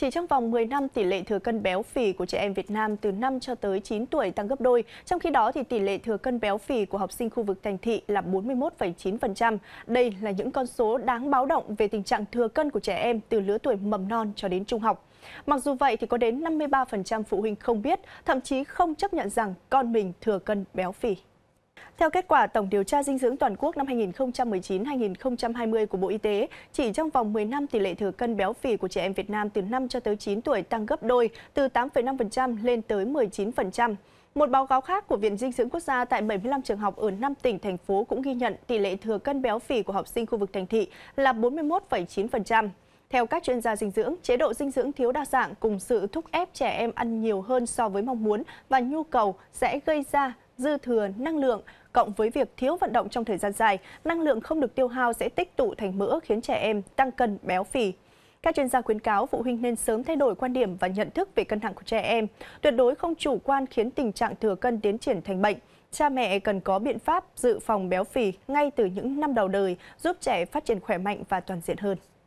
Chỉ trong vòng 10 năm, tỷ lệ thừa cân béo phì của trẻ em Việt Nam từ 5 cho tới 9 tuổi tăng gấp đôi, trong khi đó thì tỷ lệ thừa cân béo phì của học sinh khu vực thành thị là 41,9%. Đây là những con số đáng báo động về tình trạng thừa cân của trẻ em từ lứa tuổi mầm non cho đến trung học. Mặc dù vậy thì có đến 53% phụ huynh không biết, thậm chí không chấp nhận rằng con mình thừa cân béo phì. Theo kết quả Tổng điều tra dinh dưỡng toàn quốc năm 2019-2020 của Bộ Y tế, chỉ trong vòng 10 năm tỷ lệ thừa cân béo phì của trẻ em Việt Nam từ 5 cho tới 9 tuổi tăng gấp đôi, từ 8,5% lên tới 19%. Một báo cáo khác của Viện Dinh dưỡng Quốc gia tại 75 trường học ở 5 tỉnh, thành phố cũng ghi nhận tỷ lệ thừa cân béo phì của học sinh khu vực thành thị là 41,9%. Theo các chuyên gia dinh dưỡng, chế độ dinh dưỡng thiếu đa dạng cùng sự thúc ép trẻ em ăn nhiều hơn so với mong muốn và nhu cầu sẽ gây ra dư thừa năng lượng cộng với việc thiếu vận động trong thời gian dài, năng lượng không được tiêu hao sẽ tích tụ thành mỡ khiến trẻ em tăng cân béo phì. Các chuyên gia khuyến cáo phụ huynh nên sớm thay đổi quan điểm và nhận thức về cân nặng của trẻ em, tuyệt đối không chủ quan khiến tình trạng thừa cân tiến triển thành bệnh. Cha mẹ cần có biện pháp dự phòng béo phì ngay từ những năm đầu đời, giúp trẻ phát triển khỏe mạnh và toàn diện hơn.